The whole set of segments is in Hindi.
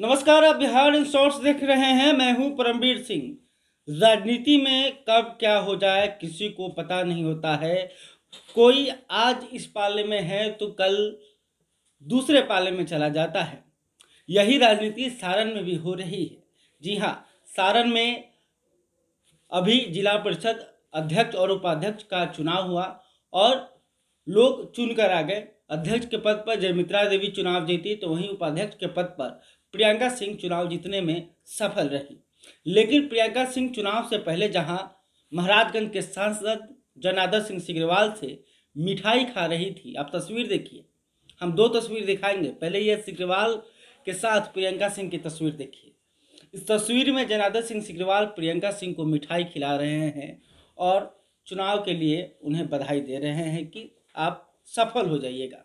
नमस्कार आप बिहार इन शॉर्ट्स देख रहे हैं मैं हूं परमवीर सिंह राजनीति में कब क्या हो जाए किसी को पता नहीं होता है कोई आज इस पाले में है तो कल दूसरे पाले में चला जाता है यही राजनीति सारण में भी हो रही है जी हाँ सारण में अभी जिला परिषद अध्यक्ष और उपाध्यक्ष का चुनाव हुआ और लोग चुनकर आ गए अध्यक्ष के पद पर जयमित्रा देवी चुनाव जीती तो वहीं उपाध्यक्ष के पद पर प्रियंका सिंह चुनाव जीतने में सफल रही लेकिन प्रियंका सिंह चुनाव से पहले जहां महाराजगंज के सांसद जनार्दन सिंह सिग्रवाल से मिठाई खा रही थी आप तस्वीर देखिए हम दो तस्वीर दिखाएंगे पहले यह सिग्रवाल के साथ प्रियंका सिंह की तस्वीर देखिए इस तस्वीर में जनार्दन सिंह सिग्रवाल प्रियंका सिंह को मिठाई खिला रहे हैं और चुनाव के लिए उन्हें बधाई दे रहे हैं कि आप सफल हो जाइएगा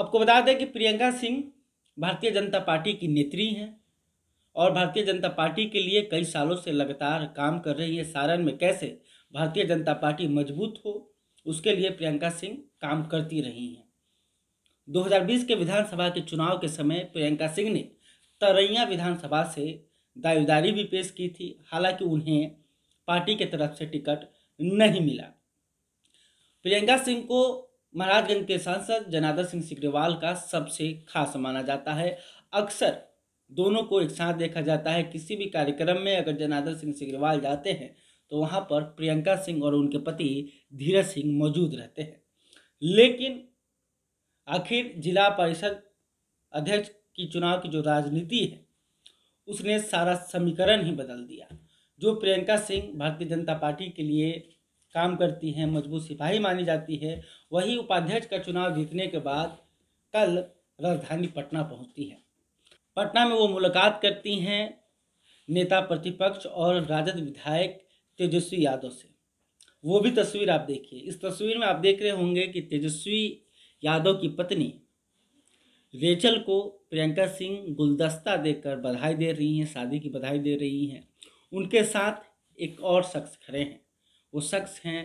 आपको बता दें कि प्रियंका सिंह भारतीय जनता पार्टी की नेत्री हैं और भारतीय जनता पार्टी के लिए कई सालों से लगातार काम कर रही है सारण में कैसे भारतीय जनता पार्टी मजबूत हो उसके लिए प्रियंका सिंह काम करती रही हैं 2020 के विधानसभा के चुनाव के समय प्रियंका सिंह ने तरैया विधानसभा से दावेदारी भी पेश की थी हालांकि उन्हें पार्टी के तरफ से टिकट नहीं मिला प्रियंका सिंह को महाराजगंज के सांसद जनार्दन सिंह सिग्रेवाल का सबसे खास माना जाता है अक्सर दोनों को एक साथ देखा जाता है किसी भी कार्यक्रम में अगर जनार्दन सिंह सिग्रेवाल जाते हैं तो वहाँ पर प्रियंका सिंह और उनके पति धीरज सिंह मौजूद रहते हैं लेकिन आखिर जिला परिषद अध्यक्ष की चुनाव की जो राजनीति है उसने सारा समीकरण ही बदल दिया जो प्रियंका सिंह भारतीय जनता पार्टी के लिए काम करती हैं मजबूत सिपाही मानी जाती है वही उपाध्यक्ष का चुनाव जीतने के बाद कल राजधानी पटना पहुंचती है पटना में वो मुलाकात करती हैं नेता प्रतिपक्ष और राजद विधायक तेजस्वी यादव से वो भी तस्वीर आप देखिए इस तस्वीर में आप देख रहे होंगे कि तेजस्वी यादव की पत्नी रेचल को प्रियंका सिंह गुलदस्ता देकर बधाई दे रही हैं शादी की बधाई दे रही हैं उनके साथ एक और शख्स खड़े हैं वो शख्स हैं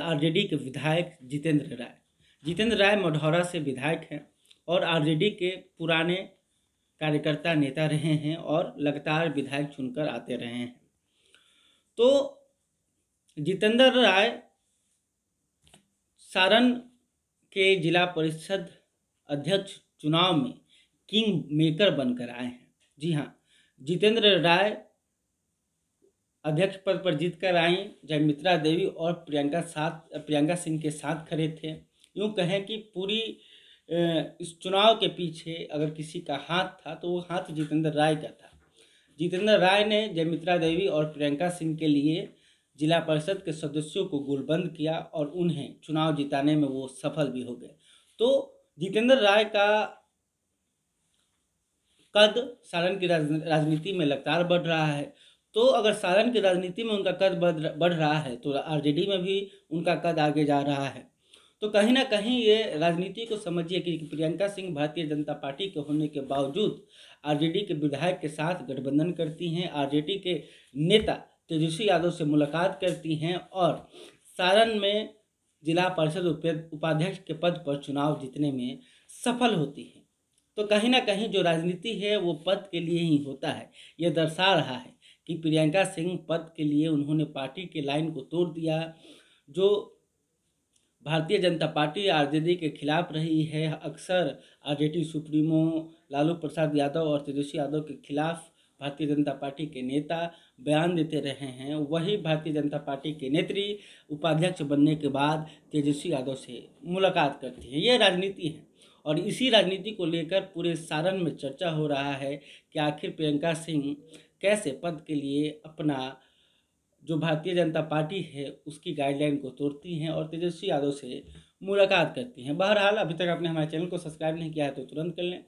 आरजेडी के विधायक जितेंद्र राय जितेंद्र राय मढ़ौरा से विधायक हैं और आरजेडी के पुराने कार्यकर्ता नेता रहे हैं और लगातार विधायक चुनकर आते रहे हैं तो जितेंद्र राय सारण के जिला परिषद अध्यक्ष चुनाव में किंग मेकर बनकर आए हैं जी हाँ जितेंद्र राय अध्यक्ष पद पर जीत कर आई जय मित्रा देवी और प्रियंका साथ प्रियंका सिंह के साथ खड़े थे यूँ कहें कि पूरी इस चुनाव के पीछे अगर किसी का हाथ था तो वो हाथ जितेंद्र राय का था जितेंद्र राय ने जयमित्रा देवी और प्रियंका सिंह के लिए जिला परिषद के सदस्यों को गोलबंद किया और उन्हें चुनाव जिताने में वो सफल भी हो गए तो जितेंद्र राय का कद सारण की राजनीति में लगातार बढ़ रहा है तो अगर सारण की राजनीति में उनका कद बढ़ रहा है तो आरजेडी में भी उनका कद आगे जा रहा है तो कहीं ना कहीं ये राजनीति को समझिए कि प्रियंका सिंह भारतीय जनता पार्टी के होने के बावजूद आरजेडी के विधायक के साथ गठबंधन करती हैं आरजेडी के नेता तेजस्वी यादव से मुलाकात करती हैं और सारण में जिला परिषद उपाध्यक्ष के पद पर चुनाव जीतने में सफल होती हैं तो कहीं ना कहीं जो राजनीति है वो पद के लिए ही होता है ये दर्शा रहा है कि प्रियंका सिंह पद के लिए उन्होंने पार्टी के लाइन को तोड़ दिया जो भारतीय जनता पार्टी आरजेडी के खिलाफ रही है अक्सर आरजेडी सुप्रीमो लालू प्रसाद यादव और तेजस्वी यादव के खिलाफ भारतीय जनता पार्टी के नेता बयान देते रहे हैं वही भारतीय जनता पार्टी के नेत्री उपाध्यक्ष बनने के बाद तेजस्वी यादव से मुलाकात करती है ये राजनीति है और इसी राजनीति को लेकर पूरे सारण में चर्चा हो रहा है कि आखिर प्रियंका सिंह कैसे पद के लिए अपना जो भारतीय जनता पार्टी है उसकी गाइडलाइन को तोड़ती हैं और तेजस्वी यादव से मुलाकात करती हैं बहरहाल अभी तक आपने हमारे चैनल को सब्सक्राइब नहीं किया है तो तुरंत कर लें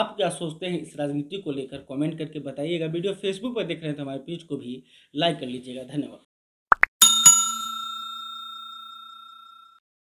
आप क्या सोचते हैं इस राजनीति को लेकर कमेंट करके बताइएगा वीडियो फेसबुक पर देख रहे हैं तो हमारे पेज को भी लाइक कर लीजिएगा धन्यवाद